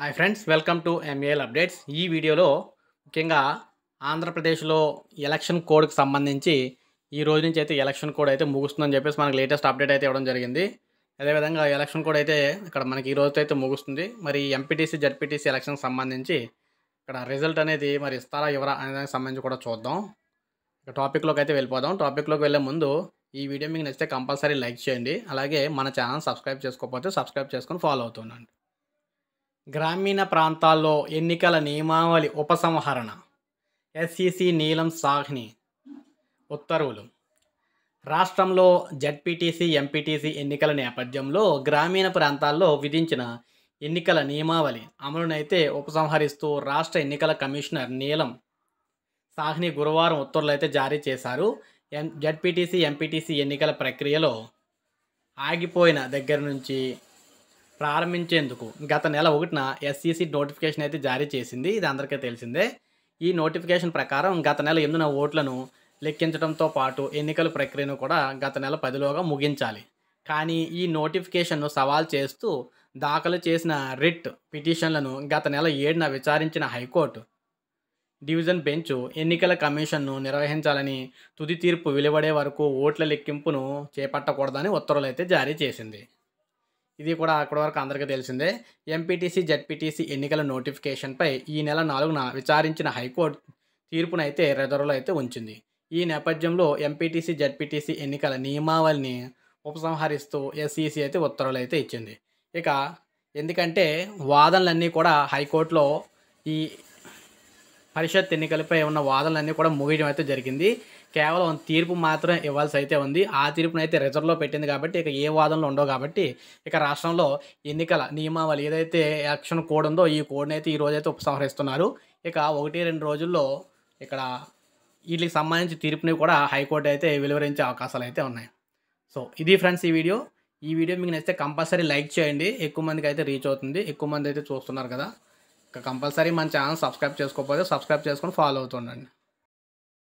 hi friends welcome to MAL updates ఈ వీడియోలో ముఖ్యంగా ఆంధ్రప్రదేశ్లో ఎలక్షన్ కోడ్కి సంబంధించి ఈ రోజు నుంచి అయితే ఎలక్షన్ కోడ్ అయితే ముగుస్తుందని చెప్పేసి మనకి లేటెస్ట్ అప్డేట్ అయితే ఇవ్వడం జరిగింది అదేవిధంగా ఎలక్షన్ కోడ్ అయితే ఇక్కడ మనకి ఈ రోజు అయితే ముగుస్తుంది మరి ఎంపీటీసీ జడ్పీటీసీ ఎలక్షన్కి సంబంధించి ఇక్కడ రిజల్ట్ అనేది మరి ఇస్తారా ఇవ్వరా అనే దానికి సంబంధించి కూడా చూద్దాం ఇక టాపిక్లోకి అయితే వెళ్ళిపోదాం టాపిక్లోకి వెళ్ళే ముందు ఈ వీడియో మీకు నచ్చితే కంపల్సరీ లైక్ చేయండి అలాగే మన ఛానల్ సబ్స్క్రైబ్ చేసుకోకపోతే సబ్స్క్రైబ్ చేసుకొని ఫాలో అవుతుండండి గ్రామీణ ప్రాంతాల్లో ఎన్నికల నియమావళి ఉపసంహరణ ఎస్సిసి నీలం సాహ్ని ఉత్తర్వులు రాష్ట్రంలో జడ్పీటీసీ ఎంపీటీసీ ఎన్నికల నేపథ్యంలో గ్రామీణ ప్రాంతాల్లో విధించిన ఎన్నికల నియమావళి అమలునైతే ఉపసంహరిస్తూ రాష్ట్ర ఎన్నికల కమిషనర్ నీలం సాహ్ని గురువారం ఉత్తర్వులు అయితే జారీ చేశారు ఎం జడ్పీటీసీ ఎంపీటీసీ ఎన్నికల ప్రక్రియలో ఆగిపోయిన దగ్గర నుంచి ప్రారంభించేందుకు గత నెల ఒకటిన ఎస్ఈసి నోటిఫికేషన్ e అయితే జారీ చేసింది ఇది అందరికీ తెలిసిందే ఈ నోటిఫికేషన్ ప్రకారం గత నెల ఎనిమిదిన ఓట్లను లెక్కించడంతో పాటు ఎన్నికల ప్రక్రియను కూడా గత నెల పదిలోగా ముగించాలి కానీ ఈ నోటిఫికేషన్ను సవాల్ చేస్తూ దాఖలు చేసిన రిట్ పిటిషన్లను గత నెల ఏడున విచారించిన హైకోర్టు డివిజన్ బెంచ్ ఎన్నికల కమిషన్ను నిర్వహించాలని తుది తీర్పు వెలువడే వరకు ఓట్ల లెక్కింపును చేపట్టకూడదని ఉత్తర్వులైతే జారీ చేసింది ఇది కూడా అక్కడి వరకు అందరికీ తెలిసిందే ఎంపీటీసీ జడ్పీటీసీ ఎన్నికల నోటిఫికేషన్పై ఈ నెల నాలుగున విచారించిన హైకోర్టు తీర్పునైతే రిజర్వ్లో అయితే ఉంచింది ఈ నేపథ్యంలో ఎంపీటీసీ జడ్పీటీసీ ఎన్నికల నియమావళిని ఉపసంహరిస్తూ ఎస్ఈసీ e అయితే ఉత్తర్వులు అయితే ఇచ్చింది ఇక ఎందుకంటే వాదనలన్నీ కూడా హైకోర్టులో ఈ పరిషత్ ఎన్నికలపై ఉన్న వాదనలన్నీ కూడా ముగియడం అయితే జరిగింది కేవలం తీర్పు మాత్రం ఇవ్వాల్సి అయితే ఉంది ఆ తీర్పును అయితే రిజర్వ్లో పెట్టింది కాబట్టి ఇక ఏ వాదనలు ఉండవు కాబట్టి ఇక రాష్ట్రంలో ఎన్నికల నియమావళి ఏదైతే యాక్షన్ కోడ్ ఉందో ఈ కోడ్ని అయితే ఈ రోజైతే ఉపసంహరిస్తున్నారు ఇక ఒకటి రెండు రోజుల్లో ఇక్కడ వీటికి సంబంధించి తీర్పుని కూడా హైకోర్టు అయితే వెలువరించే అవకాశాలు అయితే ఉన్నాయి సో ఇది ఫ్రెండ్స్ ఈ వీడియో ఈ వీడియో మీకు నచ్చితే కంపల్సరీ లైక్ చేయండి ఎక్కువ మందికి అయితే రీచ్ అవుతుంది ఎక్కువ మంది అయితే చూస్తున్నారు కదా కంపల్సరీ మన ఛానల్ సబ్స్క్రైబ్ చేసుకోకపోతే సబ్స్క్రైబ్ చేసుకొని ఫాలో అవుతుండండి